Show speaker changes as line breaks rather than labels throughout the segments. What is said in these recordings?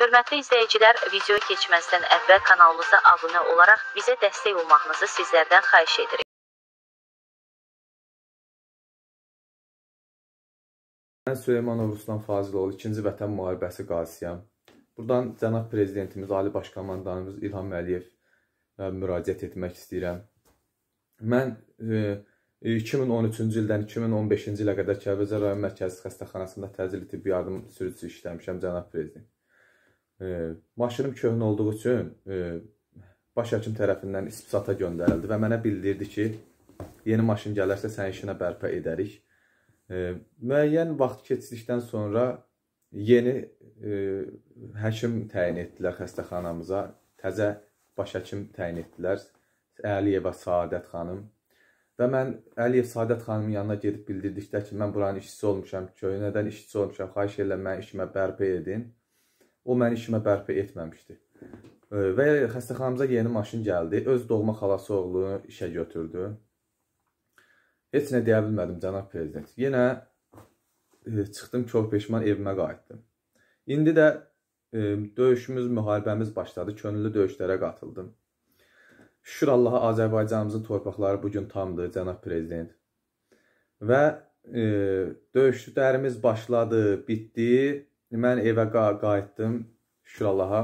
Hörmətli izləyicilər, video keçməzdən əvvəl kanalımıza abunə olaraq bizə dəstək olmağınızı sizlərdən xahiş edirik. Mən Süleymanov Ruslan Faziloğlu, 2-ci Vətən müharibəsi qazisiyəm. Buradan cənab prezidentimiz, ali baş komandanımız İlham Əliyev e, müraciət etmək istəyirəm. Mən e, 2013-cü ildən 2015-ci ilə qədər Kəlbəcər rayon mərkəzi xəstəxanasında təcili tibbi yardım sürücüsü işləmişəm, cənab prezident maşınım köhnə olduğu üçün e, baş həkim tərəfindən istisata göndərildi və mənə bildirdi ki, yeni maşın gələrsə sənin işinə bərpa edərik. Müəyyən vaxt keçdikdən sonra yeni e, həkim təyin etdilər xəstəxanamıza. Təzə baş həkim təyin etdilər. Əliyeva Saadət xanım. Və mən Əliyev Saadət xanımın yanına gedib bildirdikdə ki, mən buranın işçisi olmuşam, köynədən işçisi olmuşam, xahiş edirəm mən işimə bərpa edin. O məni işimə bərpa etməmişdi. Və xəstəxanamıza yeni maşın gəldi. Öz doğma xalası oğlu işə götürdü. Heç nə deyə bilmədim, cənab prezident. Yenə e, çıxdım çox peşman evimə qayıtdım. İndi də e, döyüşümüz, müharibəmiz başladı. Könüllü döyüşlərə qatıldım. Şükür Allaha Azərbaycanımızın torpaqları bu gün tamdır, cənab prezident. Və e, döyüşlərimiz başladı, bitdi. Mən evə qa qayıtdım, şükür Allaha.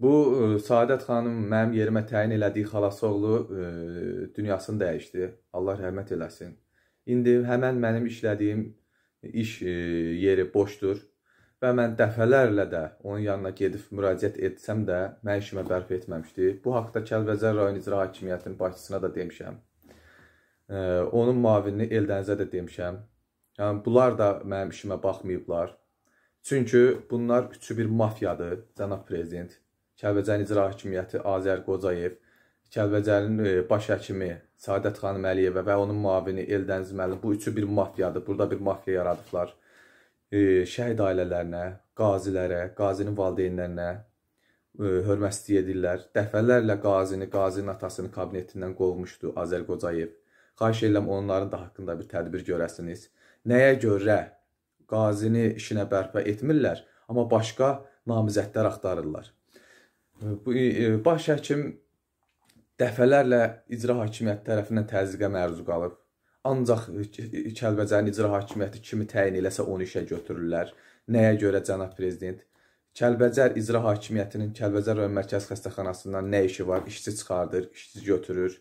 Bu e, Saadət xanım mənim yerimə təyin elədiyi xalası oğlu ə, e, dünyasını dəyişdi. Allah rəhmət eləsin. İndi həmən mənim işlədiyim iş ə, e, yeri boşdur və mən dəfələrlə də onun yanına gedib müraciət etsəm də mən işimə bərpa etməmişdi. Bu haqqda Kəlbəcər rayon icra hakimiyyətinin başçısına da demişəm. Ə, onun mavinini Eldənizə də demişəm. Yəni bunlar da mənim işimə baxmayıblar. Çünki bunlar üçü bir mafiyadır, cənab prezident. Kəlbəcərin icra hakimiyyəti Azər Qocayev, Kəlbəcərin e, baş həkimi Sadət xanım Əliyevə və onun müavini Eldəniz müəllim bu üçü bir mafiyadır. Burada bir mafiya yaradıblar. E, şəhid ailələrinə, qazilərə, qazinin valideynlərinə e, hörmətsizlik edirlər. Dəfələrlə qazini, qazinin atasını kabinetindən qovmuşdu Azər Qocayev. Xahiş edirəm onların da haqqında bir tədbir görəsiniz. Nəyə görə qazini işinə bərpa etmirlər, amma başqa namizədlər axtarırlar. Bu e, baş həkim dəfələrlə icra hakimiyyəti tərəfindən təzyiqə məruz qalıb. Ancaq Kəlbəcərin icra hakimiyyəti kimi təyin eləsə onu işə götürürlər. Nəyə görə cənab prezident Kəlbəcər icra hakimiyyətinin Kəlbəcər rayon mərkəzi xəstəxanasından nə işi var? İşçi çıxardır, işçi götürür.